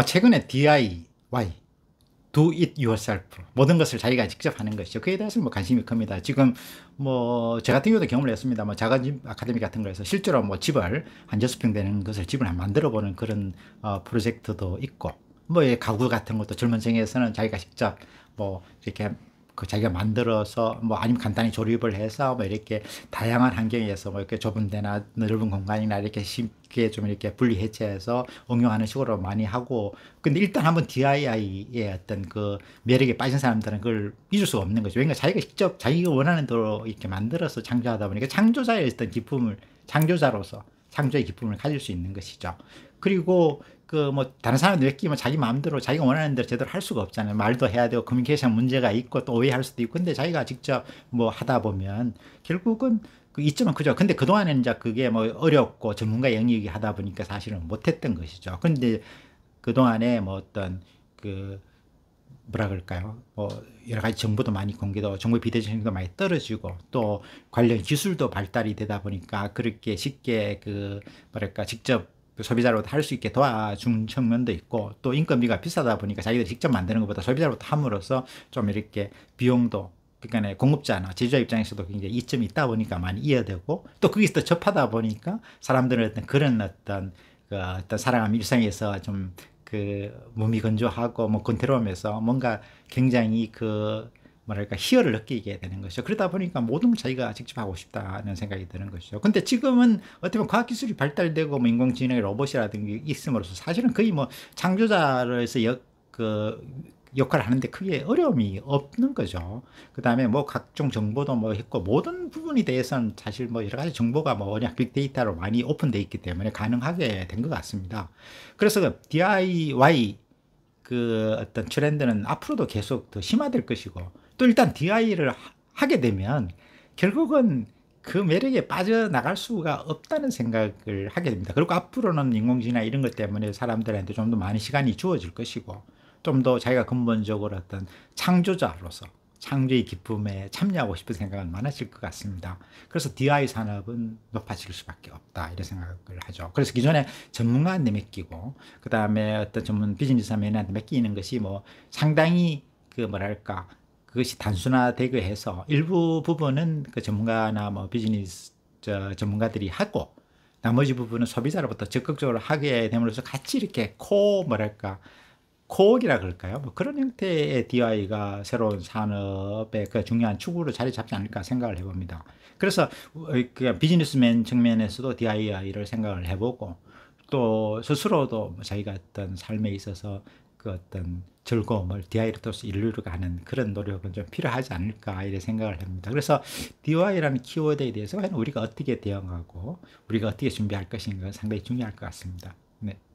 어, 최근에 DIY do it yourself 모든 것을 자기가 직접 하는 것이죠 그에 대해서 뭐 관심이 큽니다 지금 뭐저 같은 경우도 경험을 했습니다 뭐자가 아카데미 같은 거에서 실제로 뭐 집을 한 여섯 평 되는 것을 집을 만들어 보는 그런 어, 프로젝트도 있고 뭐 가구 같은 것도 젊은 층에서는 자기가 직접 뭐 이렇게 그 자기가 만들어서 뭐 아니면 간단히 조립을 해서 뭐 이렇게 다양한 환경에서 뭐 이렇게 좁은 데나 넓은 공간이나 이렇게 쉽게 좀 이렇게 분리 해체해서 응용하는 식으로 많이 하고 근데 일단 한번 DIY의 어떤 그 매력에 빠진 사람들은 그걸 잊을 수가 없는 거죠. 왜냐하면 자기가 직접 자기가 원하는 대로 이렇게 만들어서 창조하다 보니까 창조자의 어떤 기쁨을 창조자로서 창조의 기쁨을 가질 수 있는 것이죠. 그리고 그 뭐 다른 사람 느끼면 뭐 자기 마음대로 자기가 원하는 대로 제대로 할 수가 없잖아요. 말도 해야 되고 커뮤니케이션 문제가 있고 또 오해할 수도 있고 근데 자기가 직접 뭐 하다 보면 결국은 그 이점은 그죠. 근데 그동안에는 이제 그게 뭐 어렵고 전문가 영역이 하다 보니까 사실은 못했던 것이죠. 근데 그동안에 뭐 어떤 그 뭐라 그럴까요? 뭐 여러 가지 정보도 많이 공개도 정보 비대칭도 많이 떨어지고 또 관련 기술도 발달이 되다 보니까 그렇게 쉽게 그 뭐랄까 직접 그 소비자로부터 할 수 있게 도와준 측면도 있고 또 인건비가 비싸다 보니까 자기들이 직접 만드는 것보다 소비자로부터 함으로써 좀 이렇게 비용도 그러니까 공급자나 제조자 입장에서도 굉장히 이점이 있다 보니까 많이 이어되고 또 거기서 또 접하다 보니까 사람들은 어떤 그런 어떤 그 어떤 사랑가는 일상에서 좀그 몸이 건조하고 뭐 권태로움에서 뭔가 굉장히 그 뭐랄까 희열을 느끼게 되는 것이죠. 그러다 보니까 모든 걸 자기가 직접 하고 싶다는 생각이 드는 것이죠. 근데 지금은 어떻게 보면 과학 기술이 발달되고 뭐 인공지능의 로봇이라든지 있음으로써 사실은 거의 뭐 창조자로서 역, 그 역할을 하는데 크게 어려움이 없는 거죠. 그 다음에 뭐 각종 정보도 뭐 했고 모든 부분에 대해서는 사실 뭐 여러 가지 정보가 뭐 워낙 빅데이터로 많이 오픈되어 있기 때문에 가능하게 된 것 같습니다. 그래서 그 DIY 그 어떤 트렌드는 앞으로도 계속 더 심화될 것이고 또 일단 DI를 하게 되면 결국은 그 매력에 빠져나갈 수가 없다는 생각을 하게 됩니다. 그리고 앞으로는 인공지나 능이 이런 것 때문에 사람들한테 좀 더 많은 시간이 주어질 것이고 좀더 자기가 근본적으로 어떤 창조자로서 창조의 기쁨에 참여하고 싶은 생각은 많아질 것 같습니다. 그래서 DI 산업은 높아질 수밖에 없다 이런 생각을 하죠. 그래서 기존에 전문가한테 맡기고 그 다음에 어떤 전문 비즈니스 매니한테 맡기는 것이 뭐 상당히 그 뭐랄까 그것이 단순화되고 해서 일부 부분은 그 전문가나 뭐 비즈니스 저 전문가들이 하고 나머지 부분은 소비자로부터 적극적으로 하게 됨으로써 같이 이렇게 코 뭐랄까 코어이라 그럴까요? 뭐 그런 형태의 DI가 새로운 산업의 그 중요한 축으로 자리 잡지 않을까 생각을 해봅니다. 그래서 그 비즈니스맨 측면에서도 DI를 생각을 해보고 또 스스로도 뭐 자기가 어떤 삶에 있어서 그 어떤 즐거움을 DI를 통해서 인류로 가는 그런 노력은 좀 필요하지 않을까 이런 생각을 합니다. 그래서 DI라는 키워드에 대해서 우리가 어떻게 대응하고 우리가 어떻게 준비할 것인가 상당히 중요할 것 같습니다. 네.